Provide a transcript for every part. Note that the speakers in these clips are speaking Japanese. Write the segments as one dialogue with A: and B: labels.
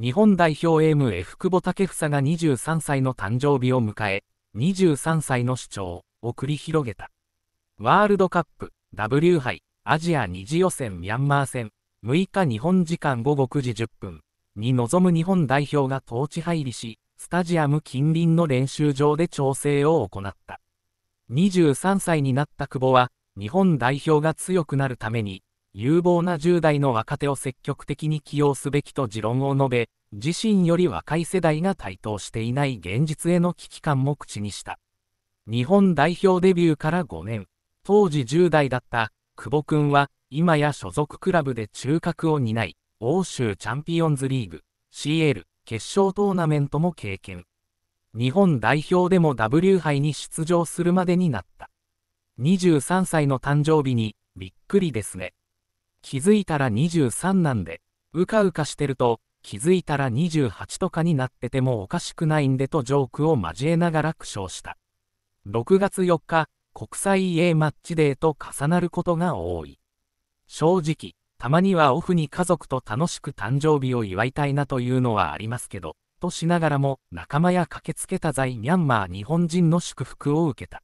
A: 日本代表 AMF 久保建英が23歳の誕生日を迎え、23歳の主張を繰り広げた。ワールドカップ W 杯アジア2次予選ミャンマー戦6日日本時間午後9時10分に臨む日本代表が統治入りし、スタジアム近隣の練習場で調整を行った。23歳になった久保は、日本代表が強くなるために、有望な10代の若手を積極的に起用すべきと持論を述べ、自身より若い世代が台頭していない現実への危機感も口にした。日本代表デビューから5年、当時10代だった久保君は、今や所属クラブで中核を担い、欧州チャンピオンズリーグ、CL、決勝トーナメントも経験。日本代表でも W 杯に出場するまでになった。23歳の誕生日に、びっくりですね。気づいたら23なんで、うかうかしてると、気づいたら28とかになっててもおかしくないんでとジョークを交えながら苦笑した。6月4日、国際 EA マッチデーと重なることが多い。正直、たまにはオフに家族と楽しく誕生日を祝いたいなというのはありますけど、としながらも仲間や駆けつけた在ミャンマー日本人の祝福を受けた。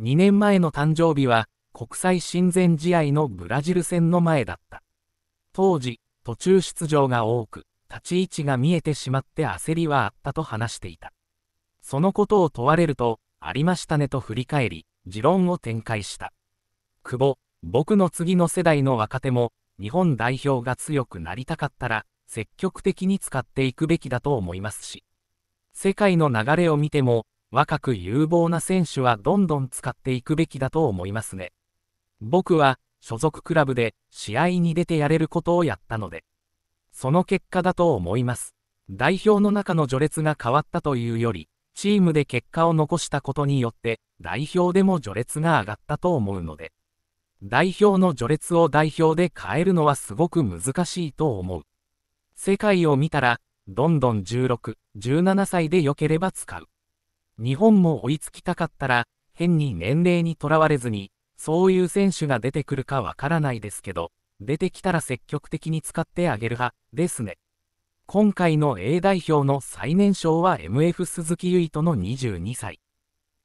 A: 2年前の誕生日は、国際親善試合のブラジル戦の前だった。当時、途中出場が多く、立ち位置が見えてしまって焦りはあったと話していた。そのことを問われると、ありましたねと振り返り、持論を展開した。久保、僕の次の世代の若手も、日本代表が強くなりたかったら、積極的に使っていくべきだと思いますし、世界の流れを見ても、若く有望な選手はどんどん使っていくべきだと思いますね。僕は所属クラブで試合に出てやれることをやったので、その結果だと思います。代表の中の序列が変わったというより、チームで結果を残したことによって、代表でも序列が上がったと思うので、代表の序列を代表で変えるのはすごく難しいと思う。世界を見たら、どんどん16、17歳で良ければ使う。日本も追いつきたかったら、変に年齢にとらわれずに、そういう選手が出てくるかわからないですけど、出てきたら積極的に使ってあげる派ですね。今回の A 代表の最年少は MF 鈴木唯人の22歳。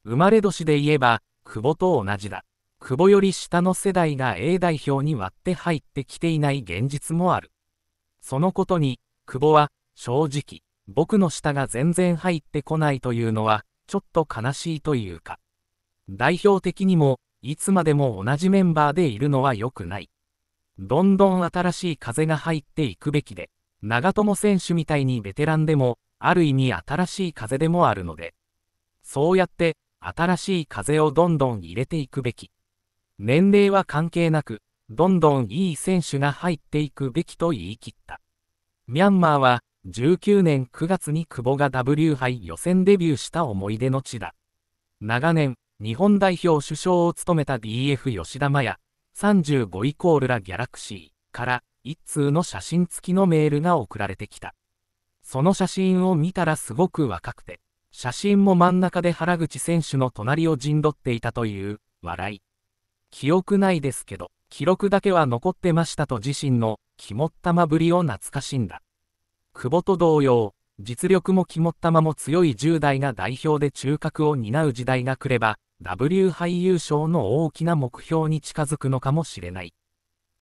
A: 生まれ年で言えば、久保と同じだ。久保より下の世代が A 代表に割って入ってきていない現実もある。そのことに、久保は、正直、僕の下が全然入ってこないというのは、ちょっと悲しいというか。代表的にも、いつまでも同じメンバーでいるのは良くない。どんどん新しい風が入っていくべきで、長友選手みたいにベテランでも、ある意味新しい風でもあるので、そうやって新しい風をどんどん入れていくべき。年齢は関係なく、どんどんいい選手が入っていくべきと言い切った。ミャンマーは19年9月に久保が W 杯予選デビューした思い出の地だ。長年、日本代表首相を務めた DF 吉田麻也35イコールラギャラクシーから一通の写真付きのメールが送られてきた。その写真を見たらすごく若くて、写真も真ん中で原口選手の隣を陣取っていたという、笑い。記憶ないですけど、記録だけは残ってましたと自身の肝っ玉ぶりを懐かしんだ。久保と同様、実力も肝っ玉も強い10代が代表で中核を担う時代が来れば、W 杯優勝の大きな目標に近づくのかもしれない。